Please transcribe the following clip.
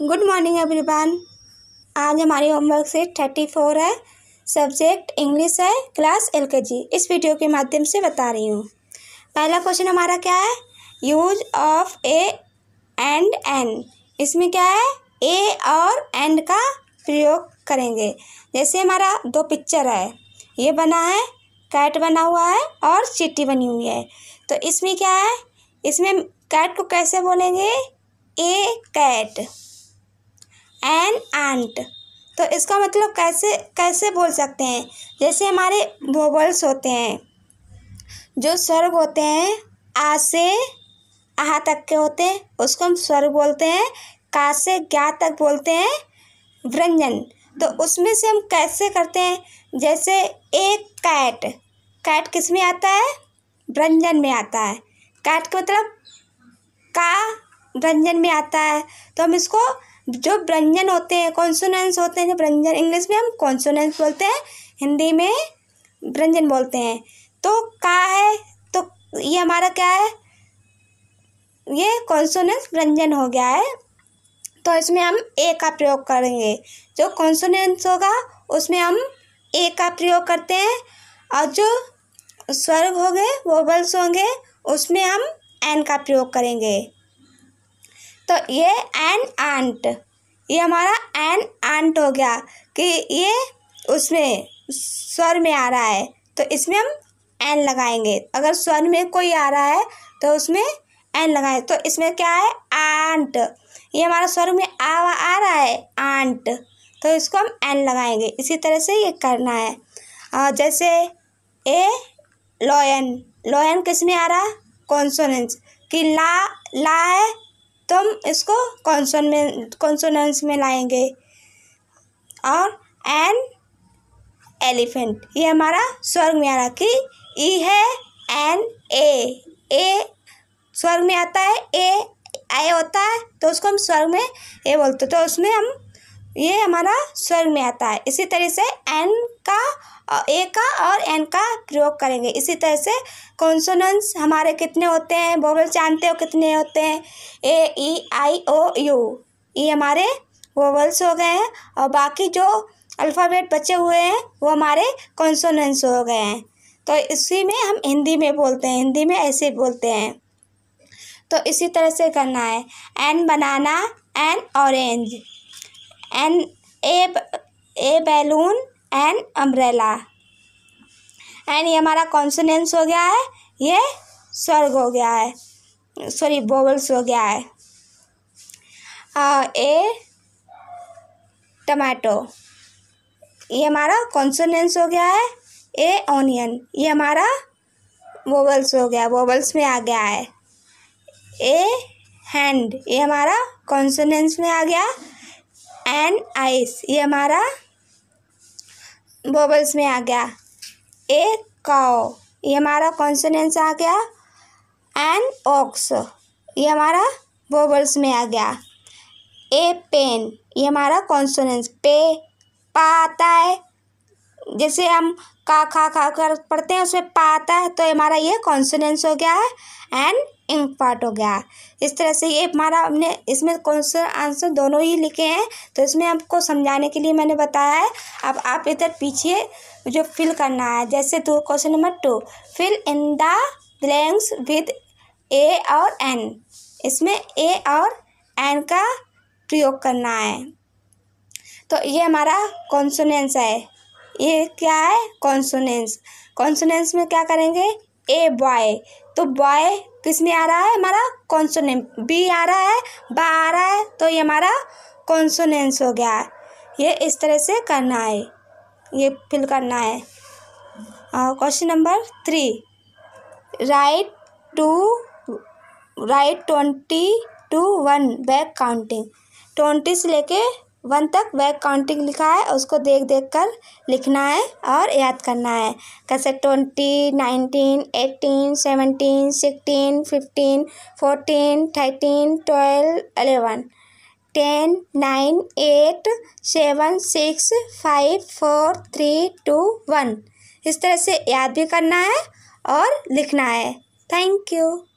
good morning everyone आज हमारी homework से थर्टी फोर है सब्जेक्ट इंग्लिश है क्लास एल के जी इस वीडियो के माध्यम से बता रही हूँ पहला क्वेश्चन हमारा क्या है use of a and an इसमें क्या है ए और एंड का प्रयोग करेंगे जैसे हमारा दो पिक्चर है ये बना है कैट बना हुआ है और चिट्टी बनी हुई है तो इसमें क्या है इसमें कैट को कैसे बोलेंगे ए कैट एन एंट तो इसका मतलब कैसे कैसे बोल सकते हैं जैसे हमारे वोवल्स होते हैं जो स्वर्ग होते हैं आ से आहा तक के होते हैं उसको हम स्वर्ग बोलते हैं का से ज्ञा तक बोलते हैं व्यंजन तो उसमें से हम कैसे करते हैं जैसे एक कैट कैट किस में आता है व्यंजन में आता है कैट का मतलब का व्यंजन में आता है तो हम इसको जो व्यंजन होते हैं कॉन्सोनेंस होते हैं जो व्यंजन इंग्लिश में हम कॉन्सोनेंस बोलते हैं हिंदी में व्यंजन बोलते हैं तो का है तो ये हमारा क्या है ये कॉन्सोनेंस व्यंजन हो गया है तो इसमें हम ए का प्रयोग करेंगे जो कॉन्सोनेंस होगा उसमें हम ए का प्रयोग करते हैं और जो स्वर्ग हो गए होंगे उसमें हम एन का प्रयोग करेंगे तो ये एन आंट ये हमारा एन आंट हो गया कि ये उसमें स्वर में आ रहा है तो इसमें हम एन लगाएंगे अगर स्वर में कोई आ रहा है तो उसमें एन लगाएं तो इसमें क्या है आंट ये हमारा स्वर में आ आ रहा है आंट तो इसको हम एन लगाएंगे इसी तरह से ये करना है और जैसे ए लॉयन लॉयन किस में आ रहा कॉन्सोनेंस कि ला ला है तो हम इसको कॉन्सन में कॉन्सोनेंस में लाएंगे और एन एलिफेंट ये हमारा स्वर्ग में आ रहा कि ई e है एन ए ए स्वर्ग में आता है ए आए होता है तो उसको हम स्वर्ग में ए बोलते तो उसमें हम ये हमारा स्वर्ग में आता है इसी तरह से एन का ए का और एन का प्रयोग करेंगे इसी तरह से कॉन्सोनेंस हमारे कितने होते हैं वोवल जानते हो कितने होते हैं ए ई आई ओ यू ये हमारे वोवल्स हो गए हैं और बाकी जो अल्फ़ाबेट बचे हुए हैं वो हमारे कॉन्सोनेंस हो गए हैं तो इसी में हम हिंदी में बोलते हैं हिंदी में ऐसे बोलते हैं तो इसी तरह से करना है an banana an orange and a a balloon and umbrella and ये हमारा कॉन्सोनेंस हो गया है ये स्वर्ग हो गया है सॉरी बोवल्स हो गया है ए टमाटो ये हमारा कॉन्सोनेंस हो गया है ए ऑनियन ये हमारा वोवल्स हो गया वोवल्स में आ गया है ए हैंड ये हमारा कॉन्सोनेंस में आ गया एंड आइस ये हमारा वोबल्स में आ गया ए काओ ये हमारा कॉन्सोनेंस आ गया एंड ऑक्स ये हमारा वोबल्स में आ गया ए पेन ये हमारा कॉन्सोनेंस पे पा आता है जैसे हम का खा खा कर पढ़ते हैं उसमें पा आता है तो हमारा ये कॉन्सोनेंस हो गया है एंड इंक पार्ट हो गया इस तरह से ये हमारा हमने इसमें कौन आंसर दोनों ही लिखे हैं तो इसमें आपको समझाने के लिए मैंने बताया है अब आप इधर पीछे जो फिल करना है जैसे तो question number two fill in the blanks with a और एन इसमें ए और एन का प्रयोग करना है तो ये हमारा कॉन्सोनेंस है ये क्या है कॉन्सोनेंस कॉन्सोनेंस में क्या करेंगे ए बॉय तो बॉय किस में आ रहा है हमारा कॉन्सोनेंस बी आ रहा है बा आ रहा है तो ये हमारा कॉन्सोनेंस हो गया ये इस तरह से करना है ये फिल करना है question number three right to write twenty to one back counting twenty से लेके वन तक वह काउंटिंग लिखा है उसको देख देख कर लिखना है और याद करना है कैसे twenty nineteen eighteen seventeen sixteen fifteen fourteen thirteen twelve eleven ten nine eight seven six five four three two one इस तरह से याद भी करना है और लिखना है थैंक यू